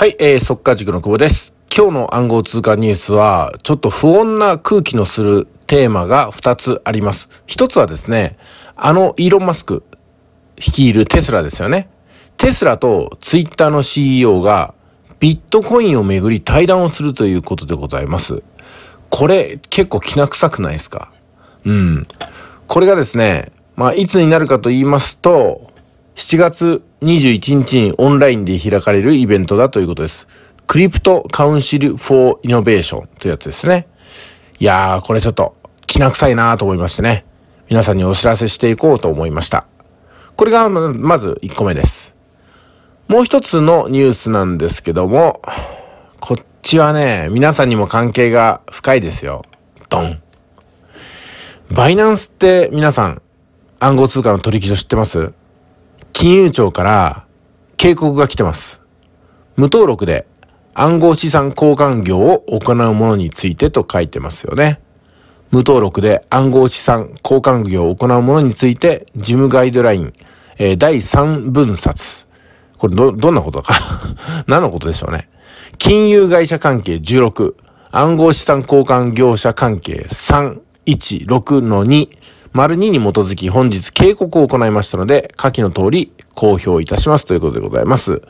はい、えー、速稼塾の久保です。今日の暗号通貨ニュースは、ちょっと不穏な空気のするテーマが2つあります。1つはですね、あのイーロン・マスク率いるテスラですよね。テスラとツイッターの CEO がビットコインをめぐり対談をするということでございます。これ結構きな臭くないですかうん。これがですね、まあいつになるかと言いますと、7月21日にオンラインで開かれるイベントだということです。クリプトカウンシル・フォー・イノベーションというやつですね。いやー、これちょっと、きな臭いなと思いましてね。皆さんにお知らせしていこうと思いました。これがまず1個目です。もう一つのニュースなんですけども、こっちはね、皆さんにも関係が深いですよ。ドン。バイナンスって皆さん、暗号通貨の取引所知ってます金融庁から警告が来てます。無登録で暗号資産交換業を行うものについてと書いてますよね。無登録で暗号資産交換業を行うものについて、事務ガイドライン、えー、第3分冊。これど、どんなことか 何のことでしょうね。金融会社関係16、暗号資産交換業者関係316の2、丸2に基づき本日警告を行いましたので、下記の通り、公表いたしますということでございます。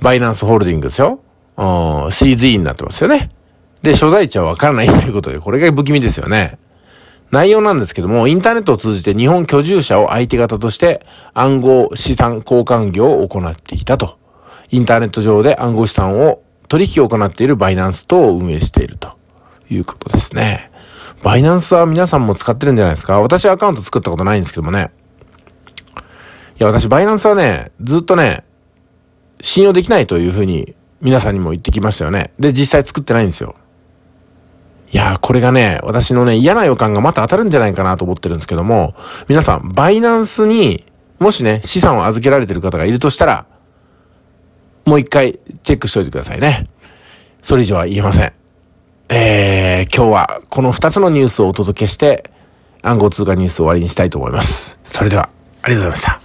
バイナンスホールディングですよ。うん、CZ になってますよね。で、所在地はわからないということで、これが不気味ですよね。内容なんですけども、インターネットを通じて日本居住者を相手方として暗号資産交換業を行っていたと。インターネット上で暗号資産を取引を行っているバイナンス等を運営しているということですね。バイナンスは皆さんも使ってるんじゃないですか私はアカウント作ったことないんですけどもね。いや、私、バイナンスはね、ずっとね、信用できないというふうに、皆さんにも言ってきましたよね。で、実際作ってないんですよ。いやー、これがね、私のね、嫌な予感がまた当たるんじゃないかなと思ってるんですけども、皆さん、バイナンスに、もしね、資産を預けられてる方がいるとしたら、もう一回チェックしといてくださいね。それ以上は言えません。えー、今日はこの2つのニュースをお届けして、暗号通貨ニュースを終わりにしたいと思います。それでは、ありがとうございました。